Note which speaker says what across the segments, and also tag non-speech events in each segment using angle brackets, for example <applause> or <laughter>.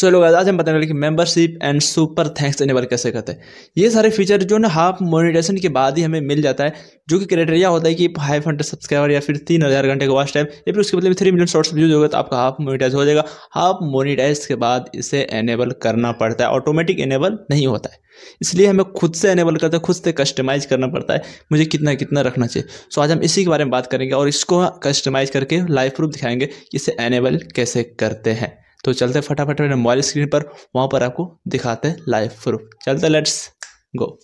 Speaker 1: सो लोग आज हम बताने लगे कि membership and super thanks enable कैसे करते हैं ये सारे फीचर जो ना हाफ मोनिटेशन के बाद ही हमें मिल जाता है जो कि क्राइटेरिया होता है कि फाइव हंड्रेड सब्सक्राइबर या फिर तीन हज़ार घंटे का वॉच टाइम या फिर उसके बदले में थ्री मिलियन शॉर्ट्स व्यूज होगा तो आपका हाफ मोनिटाइज हो जाएगा हाफ मोनिटाइज के बाद इसे एनेबल करना पड़ता है ऑटोमेटिक एनेबल नहीं होता है इसलिए हमें खुद से एनेबल करते हैं खुद से कस्टमाइज करना पड़ता है मुझे कितना कितना रखना चाहिए सो आज हम इसी के बारे में बात करेंगे और इसको कस्टमाइज करके लाइव प्रूफ दिखाएंगे कि इसे एनेबल कैसे करते हैं तो चलते फटाफट मेरे मोबाइल स्क्रीन पर वहाँ पर आपको दिखाते हैं लाइव प्रूफ चलते लेट्स गो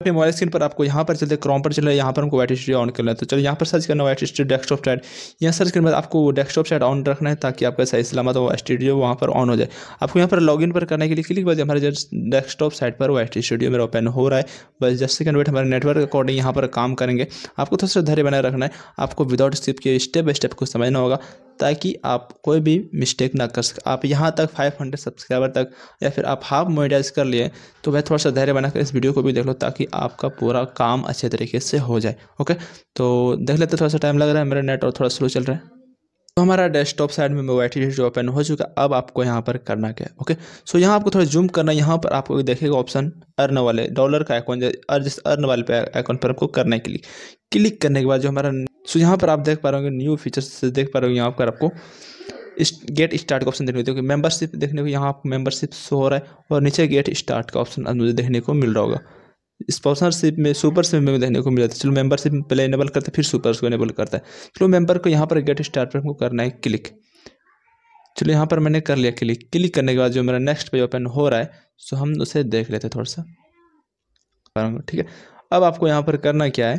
Speaker 1: अपने मोबाइल स्क्रीन पर आपको यहाँ पर चलते क्रॉम पर चले यहाँ पर हमको वाइट स्टूडियो ऑन करना है तो चलो यहाँ पर सर्च करना वाइट स्टूडियो डेस्कटॉप साइड यहाँ सर्च करने बाद आपको डेस्कटॉप साइड ऑन रखना है ताकि आपका सही सलामत हो स्टूडियो वहाँ पर ऑन हो जाए आपको यहाँ पर इन पर करने के लिए क्लिक बस हमारे जस्ट डेस्कटॉप साइड पर वाइट स्टूडियो मेरा ओपन हो रहा है बस जस्ट सेकंड वेट हमारे नेटवर्क अकॉर्डिंग यहाँ पर काम करेंगे आपको थोड़ा सा धैर्य बनाए रखना है आपको विदाउट स्टेप के स्टेप बाई स्टेप को समझना होगा ताकि आप कोई भी मिस्टेक ना कर सकें आप यहाँ तक 500 सब्सक्राइबर तक या फिर आप हाफ मोनिटाइज कर लिए तो भाई थोड़ा सा धैर्य बनाकर इस वीडियो को भी देख लो ताकि आपका पूरा काम अच्छे तरीके से हो जाए ओके तो देख लेते थोड़ा सा टाइम लग रहा है मेरा नेट और थोड़ा स्लो चल रहा है तो हमारा डेस्कटॉप साइड में मोबाइल जो ओपन हो चुका अब आपको यहाँ पर करना क्या है ओके सो यहाँ आपको थोड़ा जूम करना है यहाँ पर आपको देखेगा ऑप्शन अर्न वाले डॉलर का आइकॉन अर्न वाले पे आइकॉन पर आपको करने के लिए क्लिक करने के बाद जो हमारा सो यहाँ पर आप देख पा रहे होंगे न्यू फीचर्स देख पा रहे होंगे यहाँ पर आपको इस गेट स्टार्ट का ऑप्शन देखने को देखो मेंबरशिप देखने को यहाँ आपको मेंबरशिप शो हो रहा है और नीचे गेट स्टार्ट का ऑप्शन मुझे देखने को मिल रहा होगा स्पॉन्सरशिप में सुपर से में देखने को मिल जाता है चलो मेंबरशिप में पहले इनेबल करते फिर सुपर को इनेबल करता है चलो मेंबर को यहाँ पर गेट स्टार्ट पर हमको करना है क्लिक चलो यहाँ पर मैंने कर लिया क्लिक क्लिक करने के बाद जो मेरा नेक्स्ट पेज ओपन हो रहा है सो हम उसे देख लेते हैं थोड़ा सा ठीक है अब आपको यहाँ पर करना क्या है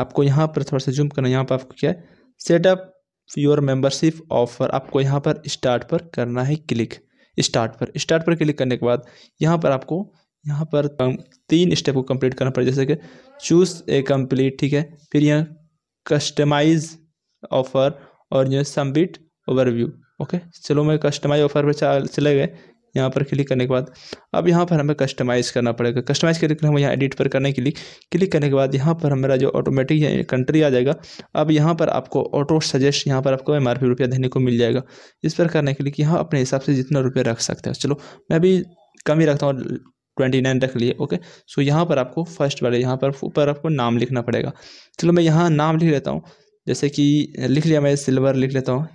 Speaker 1: आपको यहाँ पर थोड़ा सा जूम करना यहाँ पर आपको क्या है सेटअप योर मेंबरशिप ऑफर आपको यहाँ पर स्टार्ट पर करना है क्लिक स्टार्ट पर स्टार्ट पर क्लिक करने के बाद यहाँ पर आपको यहाँ पर um, तीन स्टेप को कंप्लीट करना पड़ेगा जैसे कि चूज ए कंप्लीट ठीक है फिर यहाँ कस्टमाइज ऑफर और जो सबमिट ओवरव्यू ओके चलो मैं कस्टमाइज ऑफर पर चले गए यहाँ पर क्लिक करने के बाद अब यहाँ पर हमें कस्टमाइज़ करना पड़ेगा कस्टमाइज़ करके हम यहाँ एडिट पर करने के लिए क्लिक करने के बाद यहाँ पर हमारा जो ऑटोमेटिक कंट्री आ जाएगा अब यहाँ पर आपको ऑटो सजेस्ट यहाँ पर आपको एम आर रुपया देने को मिल जाएगा इस पर करने के लिए कि यहाँ अपने हिसाब से जितना रुपया रख सकते हैं चलो मैं अभी कम ही रखता हूँ ट्वेंटी नाइन रख लिए ओके सो यहाँ पर आपको फर्स्ट वाले यहाँ पर ऊपर आपको नाम लिखना पड़ेगा चलो मैं यहाँ नाम लिख लेता हूँ जैसे कि लिख लिया मैं सिल्वर लिख लेता हूँ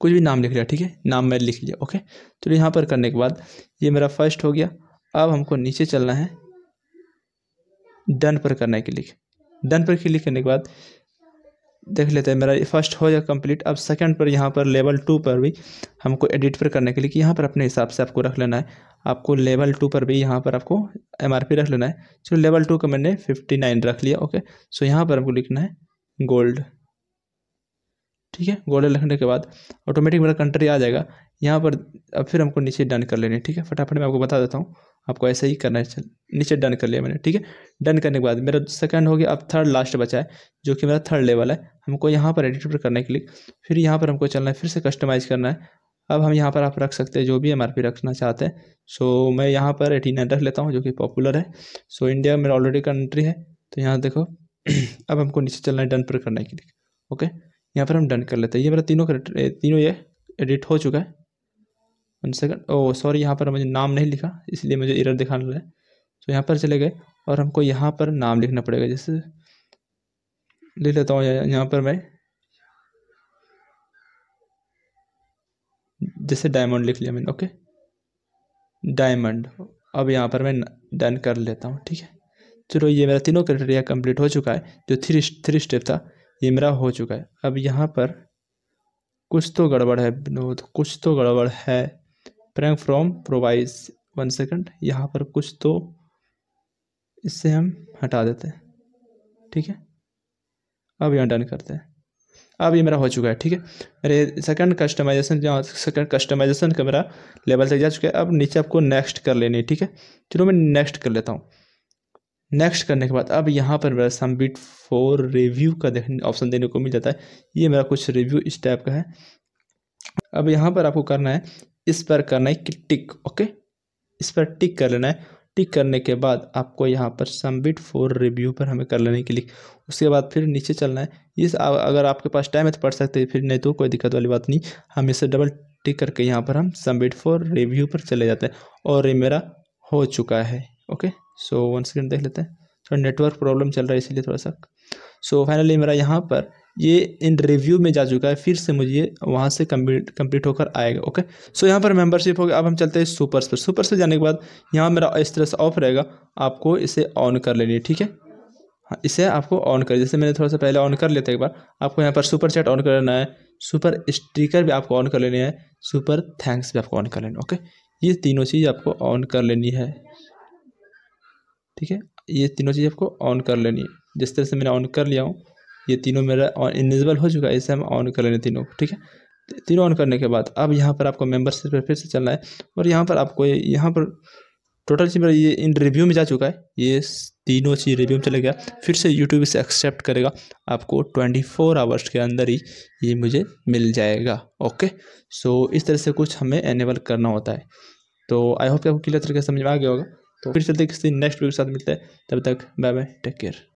Speaker 1: कुछ भी नाम लिख लिया ठीक है नाम मैं लिख लिया ओके चलो यहाँ पर करने के बाद ये मेरा फर्स्ट हो गया अब हमको नीचे चलना है डन पर करने के लिए डन पर क्लिक करने के बाद देख लेते हैं मेरा फर्स्ट हो जाए कंप्लीट अब सेकंड पर यहाँ पर लेवल टू पर भी हमको एडिट पर करने के लिए कि यहाँ पर अपने हिसाब से आपको रख लेना है आपको लेवल टू पर भी यहाँ पर आपको एम रख लेना है चलो लेवल टू का मैंने फिफ्टी नाइन रख लिया ओके सो यहाँ पर हमको लिखना है गोल्ड ठीक है गोल्डन लिखने के बाद ऑटोमेटिक मेरा कंट्री आ जाएगा यहाँ पर अब फिर हमको नीचे डन कर लेने ठीक है फटाफट मैं आपको बता देता हूँ आपको ऐसे ही करना है चल नीचे डन कर लिया मैंने ठीक है डन करने के बाद मेरा सेकंड हो गया अब थर्ड लास्ट बचा है जो कि मेरा थर्ड लेवल है हमको यहाँ पर एडिट पर करने के लिए फिर यहाँ पर हमको चलना है फिर से कस्टमाइज़ करना है अब हम यहाँ पर आप रख सकते हैं जो भी एम रखना चाहते हैं सो मैं यहाँ पर एटी रख लेता हूँ जो कि पॉपुलर है सो इंडिया मेरा ऑलरेडी कंट्री है तो यहाँ देखो <clears throat> अब हमको नीचे चलना है डन पर करने के लिए ओके यहाँ पर हम डन कर लेते हैं ये मेरा तीनों का तीनों ये एडिट हो चुका है वन सेकंड ओ सॉरी यहाँ पर मुझे नाम नहीं लिखा इसलिए मुझे इरर दिखाने लगा तो यहाँ पर चले गए और हमको यहाँ पर नाम लिखना पड़ेगा जैसे लिख लेता हूँ यहाँ पर मैं जैसे डायमंड लिख लिया मैंने ओके डायमंड अब यहाँ पर मैं डन कर लेता हूँ ठीक है चलो ये मेरा तीनों क्राइटेरिया कंप्लीट हो चुका है जो थ्री थ्री स्टेप था ये मेरा हो चुका है अब यहाँ पर कुछ तो गड़बड़ है विनोद कुछ तो गड़बड़ है prank from provides one second यहाँ पर कुछ तो इससे हम हटा देते हैं ठीक है अब यहाँ डन करते हैं अब ये मेरा हो चुका है ठीक है मेरे सेकंड कस्टमाइजेशन जहाँ सेकंड कस्टमाइजेशन का मेरा लेवल तक जा चुका है अब नीचे आपको नेक्स्ट कर लेनी है ठीक है चलो मैं नेक्स्ट कर लेता हूँ नेक्स्ट करने के बाद अब यहाँ पर मेरा सबमिट फॉर रिव्यू का देखने ऑप्शन देने को मिल जाता है ये मेरा कुछ रिव्यू इस टाइप का है अब यहाँ पर आपको करना है इस पर करना है कि टिक ओके इस पर टिक कर लेना है टिक करने के बाद आपको यहाँ पर सबमिट फॉर रिव्यू पर हमें कर लेने के लिए उसके बाद फिर नीचे चलना है इस अगर आपके पास टाइम है तो पढ़ सकते हैं फिर नहीं तो कोई दिक्कत वाली बात नहीं हम इसे डबल टिक करके यहाँ पर हम सबमिट फॉर रिव्यू पर चले जाते हैं और ये मेरा हो चुका है ओके सो वन सेकेंड देख लेते हैं थोड़ा नेटवर्क प्रॉब्लम चल रहा है इसीलिए थोड़ा सा सो so, फाइनली मेरा यहाँ पर ये इन रिव्यू में जा चुका है फिर से मुझे वहाँ से कम्प्लीट कम्प्लीट होकर आएगा ओके सो यहाँ पर मेंबरशिप हो गया अब हम चलते हैं सुपर से सुपर से जाने के बाद यहाँ मेरा इस तरह से ऑफ रहेगा आपको इसे ऑन कर लेनी है ठीक है हाँ इसे आपको ऑन कर जैसे मैंने थोड़ा सा पहले ऑन कर लेते एक बार आपको यहाँ पर सुपर चैट ऑन कर लेना है सुपर स्टिकर भी आपको ऑन कर लेनी है सुपर थैंक्स भी आपको ऑन कर लेना ओके ये तीनों चीज़ आपको ऑन कर लेनी है ठीक है ये तीनों चीज़ आपको ऑन कर लेनी है जिस तरह से मैंने ऑन कर लिया हूँ ये तीनों मेरा ऑन इनेबल हो चुका है इसे हम ऑन कर लेने तीनों को ठीक है तो तीनों ऑन करने के बाद अब यहाँ पर आपको मेम्बरशिप पर फिर से चलना है और यहाँ पर आपको यहाँ पर टोटल चीज़ मेरा ये इन रिव्यू में जा चुका है ये तीनों चीज़ रिव्यू में चले गया फिर से यूट्यूब इसे एक्सेप्ट करेगा आपको 24 फोर आवर्स के अंदर ही ये मुझे मिल जाएगा ओके सो इस तरह से कुछ हमें एनेबल करना होता है तो आई होप कि आपको क्लियर तरीके से समझ में आ गया होगा तो फिर चलते किसी नेक्स्ट वीडियो के साथ मिलते हैं तब तक बाय बाय टेक केयर